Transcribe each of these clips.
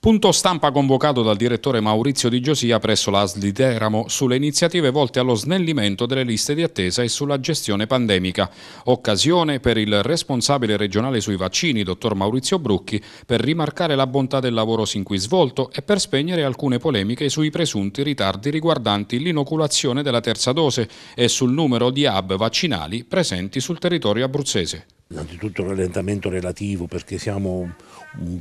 Punto stampa convocato dal direttore Maurizio Di Giosia presso l'ASL di Teramo sulle iniziative volte allo snellimento delle liste di attesa e sulla gestione pandemica. Occasione per il responsabile regionale sui vaccini, dottor Maurizio Brucchi, per rimarcare la bontà del lavoro sin qui svolto e per spegnere alcune polemiche sui presunti ritardi riguardanti l'inoculazione della terza dose e sul numero di hub vaccinali presenti sul territorio abruzzese. Innanzitutto il rallentamento relativo perché siamo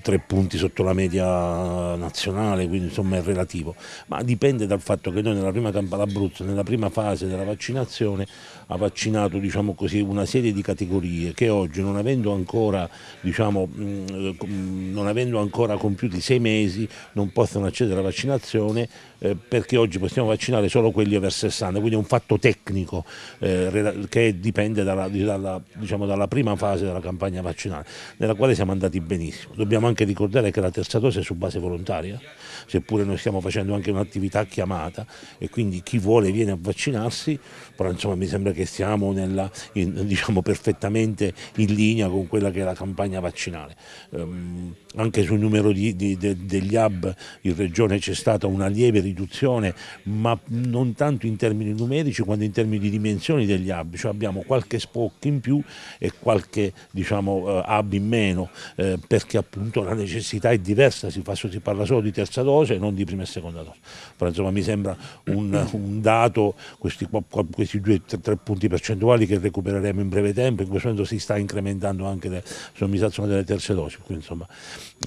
tre punti sotto la media nazionale, quindi insomma è relativo, ma dipende dal fatto che noi nella prima campagna d'Abruzzo, nella prima fase della vaccinazione, ha vaccinato diciamo così, una serie di categorie che oggi non avendo, ancora, diciamo, mm, non avendo ancora compiuti sei mesi non possono accedere alla vaccinazione eh, perché oggi possiamo vaccinare solo quelli over 60, quindi è un fatto tecnico eh, che dipende dalla, dalla, diciamo, dalla prima fase della campagna vaccinale, nella quale siamo andati benissimo. Dobbiamo anche ricordare che la terza dose è su base volontaria, seppure noi stiamo facendo anche un'attività chiamata e quindi chi vuole viene a vaccinarsi, però insomma mi sembra che siamo nella, in, diciamo, perfettamente in linea con quella che è la campagna vaccinale. Um, anche sul numero di, di, de, degli hub in regione c'è stata una lieve riduzione, ma non tanto in termini numerici quanto in termini di dimensioni degli hub, cioè abbiamo qualche spocco in più e qualche qualche diciamo, hub eh, in meno, eh, perché appunto la necessità è diversa, si, fa, si, parla solo di terza dose e non di prima e seconda dose. Però insomma mi sembra un, un dato, questi, questi due o tre punti percentuali che recupereremo in breve tempo, in questo momento si sta incrementando anche la somministrazione delle terze dosi, quindi insomma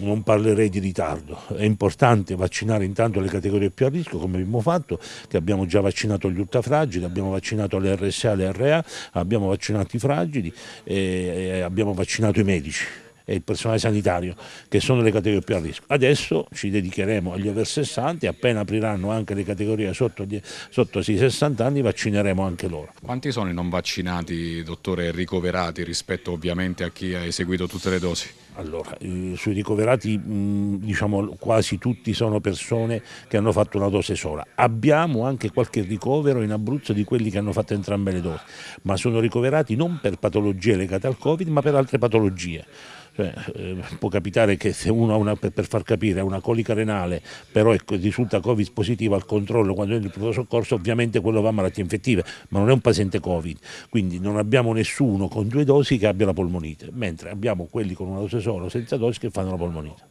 non parlerei di ritardo. È importante vaccinare intanto le categorie più a rischio, come abbiamo fatto, che abbiamo già vaccinato gli ultrafragili, abbiamo vaccinato le RSA, le RA, abbiamo vaccinato i fragili, eh, eh, abbiamo vaccinato i medici e il personale sanitario, che sono le categorie più a rischio. Adesso ci dedicheremo agli over 60 e appena apriranno anche le categorie sotto, sotto i 60 anni vaccineremo anche loro. Quanti sono i non vaccinati, dottore, ricoverati rispetto ovviamente a chi ha eseguito tutte le dosi? Allora, eh, sui ricoverati mh, mm, diciamo, quasi tutti sono persone che hanno fatto una dose sola. Abbiamo anche qualche ricovero in Abruzzo di quelli che hanno fatto entrambe le dosi, ma sono ricoverati non per patologie legate al Covid, ma per altre patologie. Cioè, eh, può capitare che se uno ha una, per, per, far capire ha una colica renale però è, ecco, risulta covid positiva al controllo quando entra nel pronto soccorso ovviamente quello va a malattie infettive ma non è un paziente covid quindi non abbiamo nessuno con due dosi che abbia la polmonite mentre abbiamo quelli con una dose sola sono senza dosi che fanno la polmonite.